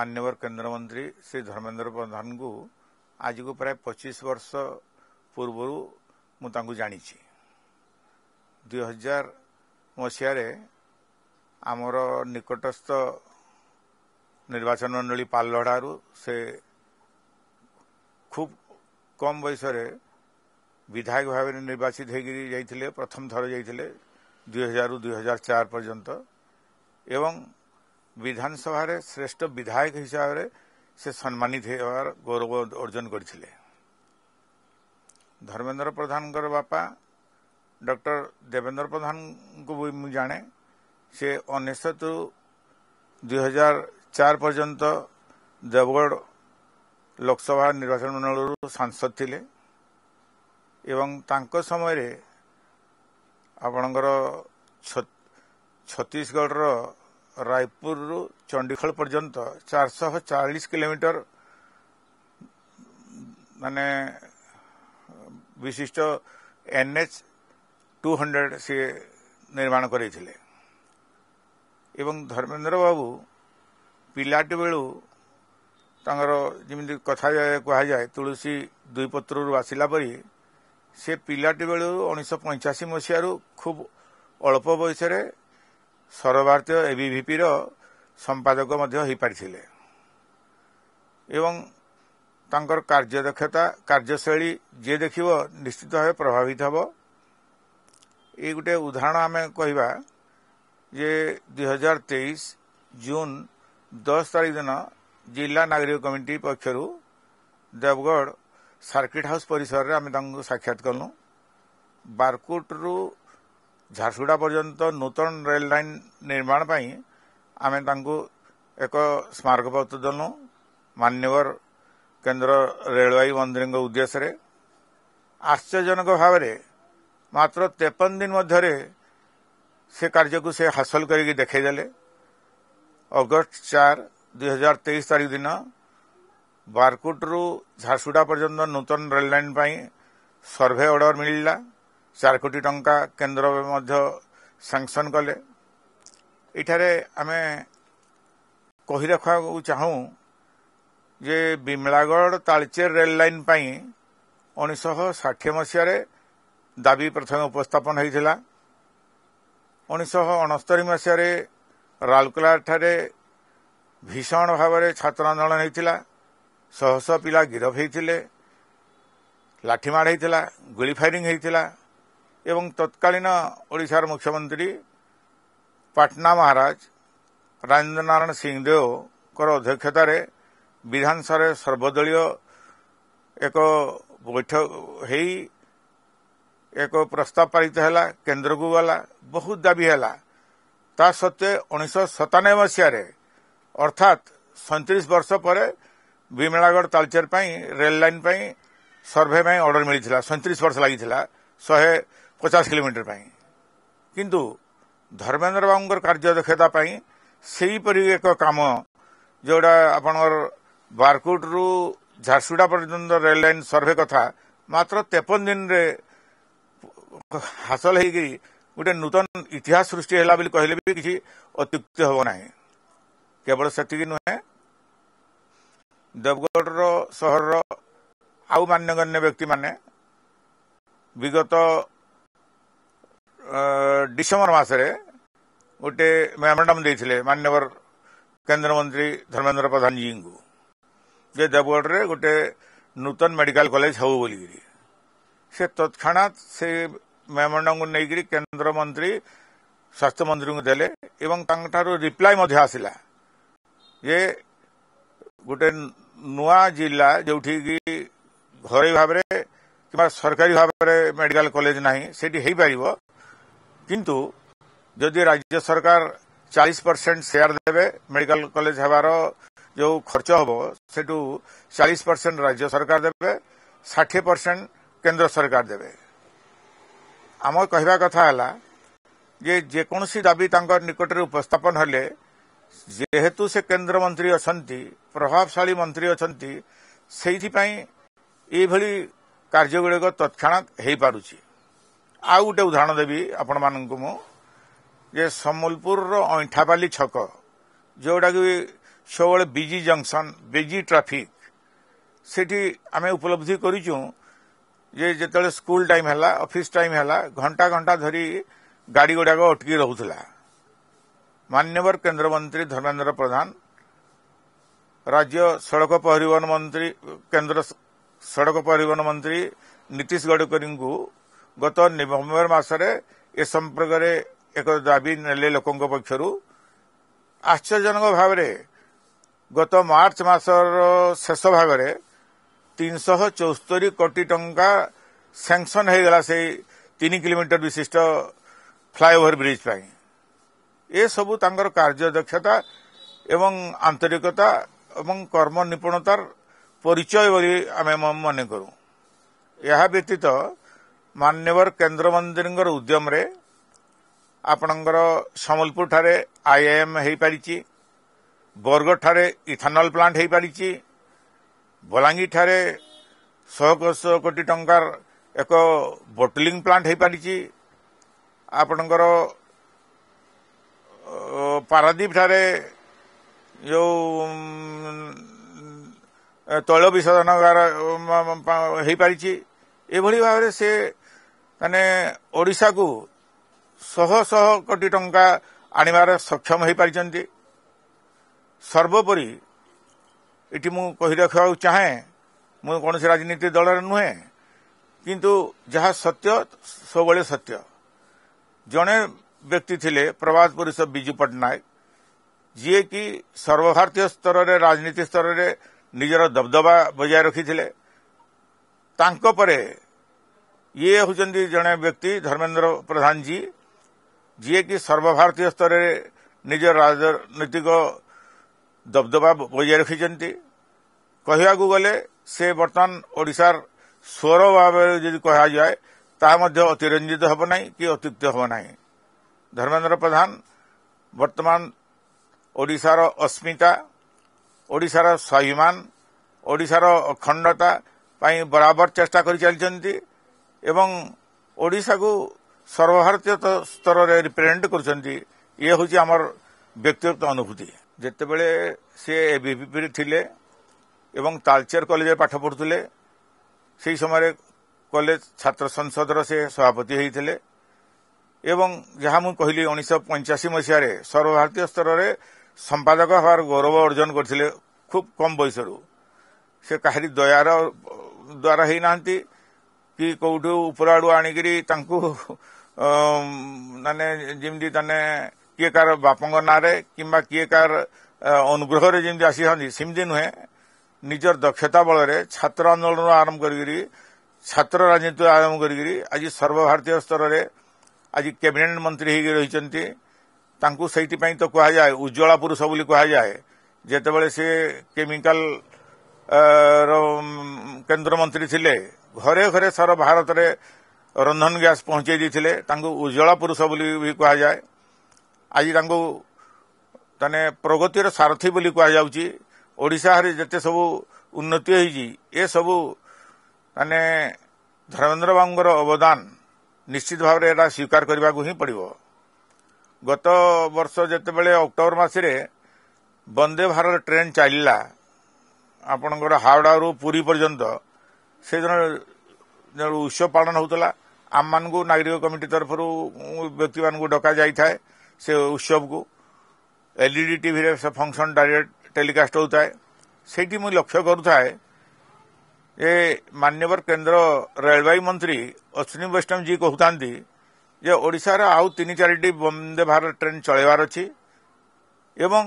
ମାନ୍ୟବର କେନ୍ଦ୍ରମନ୍ତ୍ରୀ ଶ୍ରୀ ଧର୍ମେନ୍ଦ୍ର ପ୍ରଧାନଙ୍କୁ ଆଜିକୁ ପ୍ରାୟ ପଚିଶ ବର୍ଷ ପୂର୍ବରୁ ମୁଁ ତାଙ୍କୁ ଜାଣିଛି ଦୁଇହଜାର ମସିହାରେ ଆମର ନିକଟସ୍ଥ ନିର୍ବାଚନ ମଣ୍ଡଳୀ ପାଲଲଢ଼ାରୁ ସେ ଖୁବ୍ କମ୍ ବୟସରେ ବିଧାୟକ ଭାବରେ ନିର୍ବାଚିତ ହୋଇକରି ଯାଇଥିଲେ ପ୍ରଥମ ଥର ଯାଇଥିଲେ ଦୁଇହଜାରରୁ ଦୁଇହଜାର ଚାରି ପର୍ଯ୍ୟନ୍ତ ଏବଂ ବିଧାନସଭାରେ ଶ୍ରେଷ୍ଠ ବିଧାୟକ ହିସାବରେ ସେ ସମ୍ମାନିତ ହେବାର ଗୌରବ ଅର୍ଜନ କରିଥିଲେ ଧର୍ମେନ୍ଦ୍ର ପ୍ରଧାନଙ୍କର ବାପା ଡକ୍ଟର ଦେବେନ୍ଦ୍ର ପ୍ରଧାନଙ୍କୁ ବି ମୁଁ ଜାଣେ ସେ ଉଣେଇଶହରୁ ଦୁଇହଜାର ଚାରି ପର୍ଯ୍ୟନ୍ତ ଦେବଗଡ଼ ଲୋକସଭା ନିର୍ବାଚନ ମଣ୍ଡଳରୁ ସାଂସଦ ଥିଲେ ଏବଂ ତାଙ୍କ ସମୟରେ ଆପଣଙ୍କର ଛତିଶଗଡ଼ର ରାୟପୁରରୁ ଚଣ୍ଡିଖଳ ପର୍ଯ୍ୟନ୍ତ ଚାରିଶହ ଚାଳିଶ କିଲୋମିଟର ମାନେ ବିଶିଷ୍ଟ ଏନ୍ଏଚ୍ ଟୁ ହଣ୍ଡ୍ରେଡ୍ ସିଏ ନିର୍ମାଣ କରାଇଥିଲେ ଏବଂ ଧର୍ମେନ୍ଦ୍ର ବାବୁ ପିଲାଟି ବେଳୁ ତାଙ୍କର ଯେମିତି କଥା କୁହାଯାଏ ତୁଳସୀ ଦୁଇପତ୍ରରୁ ଆସିଲା ପରେ ସେ ପିଲାଟି ବେଳୁ ଉଣେଇଶହ ପଞ୍ଚାଅଶୀ ମସିହାରୁ ଖୁବ୍ ଅଳ୍ପ ବୟସରେ ସର୍ବଭାରତୀୟ ଏବିଭିପିର ସମ୍ପାଦକ ମଧ୍ୟ ହୋଇପାରିଥିଲେ ଏବଂ ତାଙ୍କର କାର୍ଯ୍ୟଦକ୍ଷତା କାର୍ଯ୍ୟଶୈଳୀ ଯିଏ ଦେଖିବ ନିଶ୍ଚିତ ଭାବେ ପ୍ରଭାବିତ ହେବ ଏଇ ଗୋଟିଏ ଉଦାହରଣ ଆମେ କହିବା ଯେ ଦୁଇହଜାର ତେଇଶ ଜୁନ ଦଶ ତାରିଖ ଦିନ ଜିଲ୍ଲା ନାଗରିକ କମିଟି ପକ୍ଷରୁ ଦେବଗଡ଼ ସାର୍କିଟ୍ ହାଉସ୍ ପରିସରରେ ଆମେ ତାଙ୍କୁ ସାକ୍ଷାତ କଲୁ ବାରକୁଟରୁ ଝାରସୁଗୁଡ଼ା ପର୍ଯ୍ୟନ୍ତ ନୂତନ ରେଳ ଲାଇନ୍ ନିର୍ମାଣ ପାଇଁ ଆମେ ତାଙ୍କୁ ଏକ ସ୍ମାରକପତ୍ର ଦେଲୁ ମାନ୍ୟବର କେନ୍ଦ୍ର ରେଳବାଇ ମନ୍ତ୍ରୀଙ୍କ ଉଦ୍ଦେଶ୍ୟରେ ଆଶ୍ଚର୍ଯ୍ୟଜନକ ଭାବରେ ମାତ୍ର ତେପନ ଦିନ ମଧ୍ୟରେ ସେ କାର୍ଯ୍ୟକୁ ସେ ହାସଲ କରିକି ଦେଖାଇଦେଲେ ଅଗଷ୍ଟ ଚାର ଦୁଇହଜାର ତେଇଶ ତାରିଖ ଦିନ ବାରକୁଟରୁ ଝାରସୁଗୁଡ଼ା ପର୍ଯ୍ୟନ୍ତ ନୂତନ ରେଳ ଲାଇନ୍ ପାଇଁ ସର୍ଭେ ଅର୍ଡ଼ର ମିଳିଲା ଚାରି କୋଟି ଟଙ୍କା କେନ୍ଦ୍ର ମଧ୍ୟ ସାଙ୍କସନ୍ କଲେ ଏଠାରେ ଆମେ କହି ରଖିବାକୁ ଚାହୁଁ ଯେ ବିମଳାଗଡ଼ ତାଳଚେର ରେଲ ଲାଇନ୍ ପାଇଁ ଉଣେଇଶହ ଷାଠିଏ ମସିହାରେ ଦାବି ପ୍ରଥମେ ଉପସ୍ଥାପନ ହୋଇଥିଲା ଉଣେଇଶହ ଅଣସ୍ତରୀ ମସିହାରେ ରାଉରକେଲାଠାରେ ଭୀଷଣ ଭାବରେ ଛାତ୍ର ଆନ୍ଦୋଳନ ହୋଇଥିଲା ଶହଶହ ପିଲା ଗିରଫ ହୋଇଥିଲେ ଲାଠିମାଡ଼ ହୋଇଥିଲା ଗୁଳି ଫାୟାରିଂ ହୋଇଥିଲା एवं तत्कालीन ओडार मुख्यमंत्री पटना महाराज राजेन्द्र नारायण सिंहदेव अध्यक्षतार विधानसभा सर्वदल एक बैठक एक प्रस्ताव पारित है केन्द्र को गला बहुत दावी है सत्वे उन्नीस सतानबे मसीह अर्थात सैंतीस वर्ष पर Bimlagarh Talcher rail line survey order मिले सैंतीस वर्ष लगी शहे पचास किलोमीटर पर धर्मेन्द्र बाबू कार्य दक्षता से एक कम जोड़ा आप बारकोट रू झारसुडा पर्यटन रेल लाइन सर्वे कथा मात्र तेपन दिन रे हासिल होकर गोटे नूतन इतिहास सृष्टि है कि अत्युक्त हम ना केवल से नुहे देवगढ़ रो रो मान्यगण्य व्यक्ति माने विगत डिसेम्बर मस रे गोटे मेमोराम मानवर केन्द्र मंत्री धर्मेन्द्र प्रधान जी को जे देवगढ़ में गोटे नूतन मेडिकल कॉलेज हाउ बोल से तत्णात से मेमोराम को लेकर केन्द्र मंत्री स्वास्थ्य मंत्री को देखु रिप्लाई आसला ये गोटे नुआ जिला जो घर भाव सरकारी भाव मेडिकल कॉलेज ना से पार କିନ୍ତୁ ଯଦି ରାଜ୍ୟ ସରକାର ଚାଳିଶ ପରସେଣ୍ଟ ସେୟାର ଦେବେ ମେଡିକାଲ କଲେଜ ହେବାର ଯେଉଁ ଖର୍ଚ୍ଚ ହେବ ସେଠୁ ଚାଳିଶ ପରସେଣ୍ଟ ରାଜ୍ୟ ସରକାର ଦେବେ ଷାଠିଏ ପରସେଣ୍ଟ କେନ୍ଦ୍ର ସରକାର ଦେବେ ଆମ କହିବା କଥା ହେଲା ଯେ ଯେକୌଣସି ଦାବି ତାଙ୍କ ନିକଟରେ ଉପସ୍ଥାପନ ହେଲେ ଯେହେତୁ ସେ କେନ୍ଦ୍ରମନ୍ତ୍ରୀ ଅଛନ୍ତି ପ୍ରଭାବଶାଳୀ ମନ୍ତ୍ରୀ ଅଛନ୍ତି ସେଇଥିପାଇଁ ଏଭଳି କାର୍ଯ୍ୟଗୁଡ଼ିକ ତତ୍କ୍ଷଣାତ୍ ହୋଇପାରୁଛି ଆଉ ଗୋଟେ ଉଦାହରଣ ଦେବି ଆପଣମାନଙ୍କୁ ମୁଁ ଯେ ସମ୍ବଲପୁରର ଅଇଁଠାପାଲି ଛକ ଯେଉଁଟାକି ସବୁବେଳେ ବିଜି ଜଙ୍କସନ୍ ବିଜି ଟ୍ରାଫିକ୍ ସେଠି ଆମେ ଉପଲବ୍ଧି କରିଛୁ ଯେ ଯେତେବେଳେ ସ୍କୁଲ ଟାଇମ୍ ହେଲା ଅଫିସ୍ ଟାଇମ୍ ହେଲା ଘଣ୍ଟା ଘଣ୍ଟା ଧରି ଗାଡ଼ିଗୁଡ଼ାକ ଅଟକି ରହୁଥିଲା ମାନ୍ୟବର କେନ୍ଦ୍ରମନ୍ତ୍ରୀ ଧର୍ମେନ୍ଦ୍ର ପ୍ରଧାନ ରାଜ୍ୟ ସଡ଼କ ପରିବହନ ମନ୍ତ୍ରୀ କେନ୍ଦ୍ର ସଡ଼କ ପରିବହନ ମନ୍ତ୍ରୀ ନୀତିଶ ଗଡ଼କରୀଙ୍କୁ ଗତ ନଭେମ୍ବର ମାସରେ ଏ ସମ୍ପର୍କରେ ଏକ ଦାବି ନେଲେ ଲୋକଙ୍କ ପକ୍ଷରୁ ଆଶ୍ଚର୍ଯ୍ୟଜନକ ଭାବରେ ଗତ ମାର୍ଚ୍ଚ ମାସର ଶେଷ ଭାଗରେ ତିନିଶହ ଚଉସ୍ତରି କୋଟି ଟଙ୍କା ସାଂସନ୍ ହୋଇଗଲା ସେହି ତିନି କିଲୋମିଟର ବିଶିଷ୍ଟ ଫ୍ଲାଏଓଭର ବ୍ରିଜ୍ ପାଇଁ ଏସବୁ ତାଙ୍କର କାର୍ଯ୍ୟଦକ୍ଷତା ଏବଂ ଆନ୍ତରିକତା ଏବଂ କର୍ମ ନିପୁଣତାର ପରିଚୟ ବୋଲି ଆମେ ମନେ କରୁ ଏହା ବ୍ୟତୀତ ମାନ୍ୟବର କେନ୍ଦ୍ରମନ୍ତ୍ରୀଙ୍କର ଉଦ୍ୟମରେ ଆପଣଙ୍କର ସମ୍ବଲପୁରଠାରେ ଆଇଆଇଏମ୍ ହୋଇପାରିଛି ବରଗଡ଼ଠାରେ ଇଥାନଲ୍ ପ୍ଲାଣ୍ଟ ହୋଇପାରିଛି ବଲାଙ୍ଗୀରଠାରେ ଶହ ଶହକୋଶ କୋଟି ଟଙ୍କାର ଏକ ବୋଟଲିଂ ପ୍ଲାଣ୍ଟ ହୋଇପାରିଛି ଆପଣଙ୍କର ପାରାଦୀପଠାରେ ଯେଉଁ ତୈଳ ବିଶୋଧନ ହୋଇପାରିଛି ଏଭଳି ଭାବରେ ସେ ମାନେ ଓଡ଼ିଶାକୁ ଶହ ଶହ କୋଟି ଟଙ୍କା ଆଣିବାର ସକ୍ଷମ ହୋଇପାରିଛନ୍ତି ସର୍ବୋପରି ଏଠି ମୁଁ କହି ରଖିବାକୁ ଚାହେଁ ମୁଁ କୌଣସି ରାଜନୀତି ଦଳରେ ନୁହେଁ କିନ୍ତୁ ଯାହା ସତ୍ୟ ସବୁବେଳେ ସତ୍ୟ ଜଣେ ବ୍ୟକ୍ତି ଥିଲେ ପ୍ରଭାତ ପୁରୁଷ ବିଜୁ ପଟ୍ଟନାୟକ ଯିଏକି ସର୍ବଭାରତୀୟ ସ୍ତରରେ ରାଜନୀତି ସ୍ତରରେ ନିଜର ଦବଦବା ବଜାୟ ରଖିଥିଲେ ତାଙ୍କ ପରେ ଇଏ ହେଉଛନ୍ତି ଜଣେ ବ୍ୟକ୍ତି ଧର୍ମେନ୍ଦ୍ର ପ୍ରଧାନ ଜୀ ଯିଏକି ସର୍ବଭାରତୀୟ ସ୍ତରରେ ନିଜର ରାଜନୈତିକ ଦବଦବା ବଜାୟ ରଖିଛନ୍ତି କହିବାକୁ ଗଲେ ସେ ବର୍ତ୍ତମାନ ଓଡ଼ିଶାର ସ୍ୱର ଭାବରେ ଯଦି କୁହାଯାଏ ତାହା ମଧ୍ୟ ଅତିରଞ୍ଜିତ ହେବ ନାହିଁ କି ଅତ୍ୟୁକ୍ତ ହେବ ନାହିଁ ଧର୍ମେନ୍ଦ୍ର ପ୍ରଧାନ ବର୍ତ୍ତମାନ ଓଡ଼ିଶାର ଅସ୍ମିତା ଓଡ଼ିଶାର ସ୍ୱାଭିମାନ ଓଡ଼ିଶାର ଅଖଣ୍ଡତା ପାଇଁ ବରାବର ଚେଷ୍ଟା କରିଚାଲିଛନ୍ତି ଏବଂ ଓଡ଼ିଶାକୁ ସର୍ବଭାରତୀୟ ସ୍ତରରେ ରିପ୍ରେଜେଣ୍ଟ କରୁଛନ୍ତି ଇଏ ହେଉଛି ଆମର ବ୍ୟକ୍ତିଗତ ଅନୁଭୂତି ଯେତେବେଳେ ସେ ଏଭିପିରେ ଥିଲେ ଏବଂ ତାଲଚେର କଲେଜରେ ପାଠ ପଢ଼ୁଥିଲେ ସେହି ସମୟରେ କଲେଜ ଛାତ୍ର ସଂସଦର ସେ ସଭାପତି ହୋଇଥିଲେ ଏବଂ ଯାହା ମୁଁ କହିଲି ଉଣେଇଶହ ପଞ୍ଚାଅଶୀ ମସିହାରେ ସର୍ବଭାରତୀୟ ସ୍ତରରେ ସମ୍ପାଦକ ହେବାର ଗୌରବ ଅର୍ଜନ କରିଥିଲେ ଖୁବ୍ କମ୍ ବୟସରୁ ସେ କାହାରି ଦୟାର ଦ୍ୱାରା ହୋଇନାହାନ୍ତି କି କୋଉଠୁ ଉପର ଆଡୁ ଆଣିକିରି ତାଙ୍କୁ ମାନେ ଯେମିତି ତାନେ କିଏ କାହାର ବାପାଙ୍କ ନାଁରେ କିମ୍ବା କିଏ କାହାର ଅନୁଗ୍ରହରେ ଯେମିତି ଆସିଥାନ୍ତି ସେମିତି ନୁହେଁ ନିଜର ଦକ୍ଷତା ବଳରେ ଛାତ୍ର ଆନ୍ଦୋଳନରୁ ଆରମ୍ଭ କରିକିରି ଛାତ୍ର ରାଜନୀତି ଆରମ୍ଭ କରିକିରି ଆଜି ସର୍ବଭାରତୀୟ ସ୍ତରରେ ଆଜି କ୍ୟାବିନେଟ୍ ମନ୍ତ୍ରୀ ହୋଇକି ରହିଛନ୍ତି ତାଙ୍କୁ ସେଇଥିପାଇଁ ତ କୁହାଯାଏ ଉଜ୍ଜଳା ପୁରୁଷ ବୋଲି କୁହାଯାଏ ଯେତେବେଳେ ସେ କେମିକାଲ କେନ୍ଦ୍ରମନ୍ତ୍ରୀ ଥିଲେ ଘରେ ଘରେ ସାରା ଭାରତରେ ରନ୍ଧନ ଗ୍ୟାସ୍ ପହଞ୍ଚାଇ ଦେଇଥିଲେ ତାଙ୍କୁ ଉଜ୍ଜଳ ପୁରୁଷ ବୋଲି ବି କୁହାଯାଏ ଆଜି ତାଙ୍କୁ ମାନେ ପ୍ରଗତିର ସାରଥି ବୋଲି କୁହାଯାଉଛି ଓଡ଼ିଶାରେ ଯେତେ ସବୁ ଉନ୍ନତି ହୋଇଛି ଏସବୁ ମାନେ ଧର୍ମେନ୍ଦ୍ର ବାବୁଙ୍କର ଅବଦାନ ନିଶ୍ଚିତ ଭାବରେ ଏଇଟା ସ୍ୱୀକାର କରିବାକୁ ହିଁ ପଡ଼ିବ ଗତ ବର୍ଷ ଯେତେବେଳେ ଅକ୍ଟୋବର ମାସରେ ବନ୍ଦେ ଭାରତ ଟ୍ରେନ୍ ଚାଲିଲା ଆପଣଙ୍କର ହାଓଡ଼ାରୁ ପୁରୀ ପର୍ଯ୍ୟନ୍ତ ସେଦିନ ଯେଉଁ ଉତ୍ସବ ପାଳନ ହେଉଥିଲା ଆମମାନଙ୍କୁ ନାଗରିକ କମିଟି ତରଫରୁ ବ୍ୟକ୍ତିମାନଙ୍କୁ ଡକାଯାଇଥାଏ ସେ ଉତ୍ସବକୁ ଏଲ୍ଇଡି ଟିଭିରେ ସେ ଫଙ୍କସନ୍ ଡାଇରେକ୍ଟ ଟେଲିକାଷ୍ଟ ହେଉଥାଏ ସେଇଠି ମୁଁ ଲକ୍ଷ୍ୟ କରୁଥାଏ ଯେ ମାନ୍ୟବର କେନ୍ଦ୍ର ରେଳବାଇ ମନ୍ତ୍ରୀ ଅଶ୍ୱିନୀ ବୈଷ୍ଣବ ଜୀ କହୁଥାନ୍ତି ଯେ ଓଡ଼ିଶାର ଆଉ ତିନି ଚାରିଟି ବନ୍ଦେ ଭାରତ ଟ୍ରେନ୍ ଚଳାଇବାର ଅଛି ଏବଂ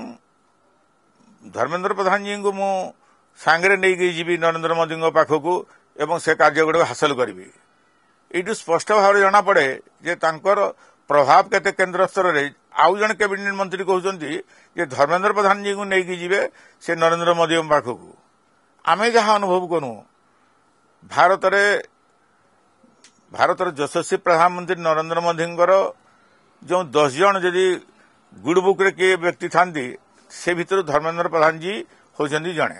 ଧର୍ମେନ୍ଦ୍ର ପ୍ରଧାନଜୀଙ୍କୁ ମୁଁ ସାଙ୍ଗରେ ନେଇକି ଯିବି ନରେନ୍ଦ୍ର ମୋଦିଙ୍କ ପାଖକୁ ଏବଂ ସେ କାର୍ଯ୍ୟଗୁଡ଼ିକ ହାସଲ କରିବି ଏଇଠୁ ସ୍ୱଷ୍ଟ ଭାବରେ ଜଣାପଡ଼େ ଯେ ତାଙ୍କର ପ୍ରଭାବ କେତେ କେନ୍ଦ୍ର ସ୍ତରରେ ଆଉ ଜଣେ କ୍ୟାବିନେଟ୍ ମନ୍ତ୍ରୀ କହୁଛନ୍ତି ଯେ ଧର୍ମେନ୍ଦ୍ର ପ୍ରଧାନଜୀଙ୍କୁ ନେଇକି ଯିବେ ସେ ନରେନ୍ଦ୍ର ମୋଦିଙ୍କ ପାଖକୁ ଆମେ ଯାହା ଅନୁଭବ କରୁ ଭାରତରେ ଭାରତର ଯଶସ୍ୱୀ ପ୍ରଧାନମନ୍ତ୍ରୀ ନରେନ୍ଦ୍ର ମୋଦିଙ୍କର ଯେଉଁ ଦଶ ଜଣ ଯଦି ଗୁଡ଼ବୁକ୍ରେ କିଏ ବ୍ୟକ୍ତି ଥାନ୍ତି ସେ ଭିତରୁ ଧର୍ମେନ୍ଦ୍ର ପ୍ରଧାନଜୀ ହେଉଛନ୍ତି ଜଣେ